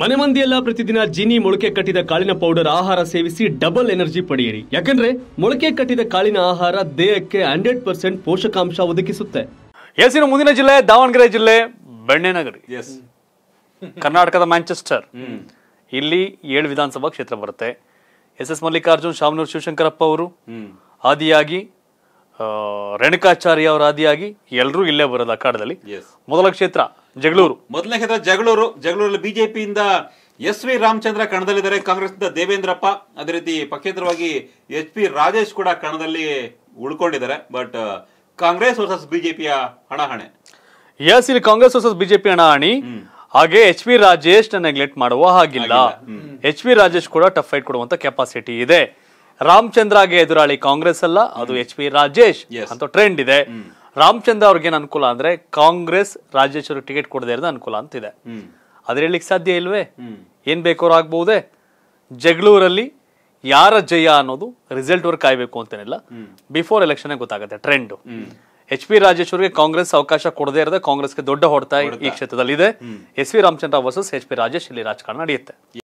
ಮನೆ ಮಂದಿಯೆಲ್ಲ ಪ್ರತಿದಿನ ಜೀನಿ ಮೊಳಕೆ ಕಟ್ಟಿದ ಕಾಳಿನ ಪೌಡರ್ ಆಹಾರ ಸೇವಿಸಿ ಡಬಲ್ ಎನರ್ಜಿ ಪಡೆಯಿರಿ ಯಾಕಂದ್ರೆ ಮೊಳಕೆ ಕಟ್ಟಿದ ಕಾಳಿನ ಆಹಾರ ದೇಹಕ್ಕೆ ಹಂಡ್ರೆಡ್ ಪರ್ಸೆಂಟ್ ಪೋಷಕಾಂಶ ಒದಗಿಸುತ್ತೆ ಹೆಸರು ಮುಂದಿನ ಜಿಲ್ಲೆ ದಾವಣಗೆರೆ ಜಿಲ್ಲೆ ಎಸ್ ಕರ್ನಾಟಕದ ಮ್ಯಾಂಚೆಸ್ಟರ್ ಇಲ್ಲಿ ಏಳು ವಿಧಾನಸಭಾ ಕ್ಷೇತ್ರ ಬರುತ್ತೆ ಎಸ್ ಎಸ್ ಮಲ್ಲಿಕಾರ್ಜುನ್ ಶಾಮನೂರು ಶಿವಶಂಕರಪ್ಪ ಅವರು ಆದಿಯಾಗಿ ರೇಣುಕಾಚಾರ್ಯ ಅವರ ಆದಿಯಾಗಿ ಎಲ್ಲರೂ ಇಲ್ಲೇ ಬರೋದು ಅಖಾಡದಲ್ಲಿ ಮೊದಲ ಕ್ಷೇತ್ರ ಜಗಳೂರು ಮೊದಲನೇ ಕ್ಷೇತ್ರ ಜಗಳೂರು ಜಗಳೂರಲ್ಲಿ ಬಿಜೆಪಿಯಿಂದ ಎಸ್ ವಿ ರಾಮಚಂದ್ರ ಕಣದಲ್ಲಿದ್ದಾರೆ ಕಾಂಗ್ರೆಸ್ನಿಂದ ದೇವೇಂದ್ರಪ್ಪ ಅದೇ ರೀತಿ ಪಕ್ಷೇತರವಾಗಿ ಎಚ್ ಪಿ ರಾಜೇಶ್ ಕೂಡ ಕಣದಲ್ಲಿ ಉಳ್ಕೊಂಡಿದ್ದಾರೆ ಬಟ್ ಕಾಂಗ್ರೆಸ್ ವರ್ಸಸ್ ಬಿಜೆಪಿಯ ಹಣಹಣೆ ಎಸ್ ಇಲ್ಲಿ ಕಾಂಗ್ರೆಸ್ ವರ್ಸಸ್ ಬಿಜೆಪಿ ಹಣಹಣಿ ಹಾಗೆ ಎಚ್ ಪಿ ರಾಜೇಶ್ ನೆಗ್ಲೆಕ್ಟ್ ಮಾಡುವ ಹಾಗಿಲ್ಲ ಎಚ್ ಪಿ ರಾಜೇಶ್ ಕೂಡ ಟಫ್ ಫೈಟ್ ಕೊಡುವಂತ ಕೆಪಾಸಿಟಿ ಇದೆ ರಾಮಚಂದ್ರಗೆ ಎದುರಾಳಿ ಕಾಂಗ್ರೆಸ್ ಅಲ್ಲ ಅದು ಎಚ್ ಪಿ ರಾಜೇಶ್ ಅಂತ ಟ್ರೆಂಡ್ ಇದೆ ರಾಮಚಂದ್ರ ಅವ್ರಿಗೆ ಏನು ಅನುಕೂಲ ಅಂದ್ರೆ ಕಾಂಗ್ರೆಸ್ ರಾಜೇಶ್ವರಿಗೆ ಟಿಕೆಟ್ ಕೊಡದೇ ಇರೋದು ಅನುಕೂಲ ಅಂತಿದೆ ಅದ್ರ ಹೇಳಿಕ್ ಸಾಧ್ಯ ಇಲ್ವೇ ಏನ್ ಬೇಕೋರು ಆಗ್ಬಹುದೇ ಜಗಳೂರಲ್ಲಿ ಯಾರ ಜಯ ಅನ್ನೋದು ರಿಸಲ್ಟ್ ವರ್ಕ್ ಕಾಯ್ಬೇಕು ಅಂತೇನಿಲ್ಲ ಬಿಫೋರ್ ಎಲೆಕ್ಷನ್ ಗೊತ್ತಾಗುತ್ತೆ ಟ್ರೆಂಡ್ ಎಚ್ ಪಿ ರಾಜೇಶ್ವರಿಗೆ ಕಾಂಗ್ರೆಸ್ ಅವಕಾಶ ಕೊಡದೇ ಇರದೆ ಕಾಂಗ್ರೆಸ್ಗೆ ದೊಡ್ಡ ಹೊಡೆತ ಈ ಕ್ಷೇತ್ರದಲ್ಲಿ ಇದೆ S V Ramachandra versus H P Rajesh ಇಲ್ಲಿ ರಾಜಕಾರಣ ನಡೆಯುತ್ತೆ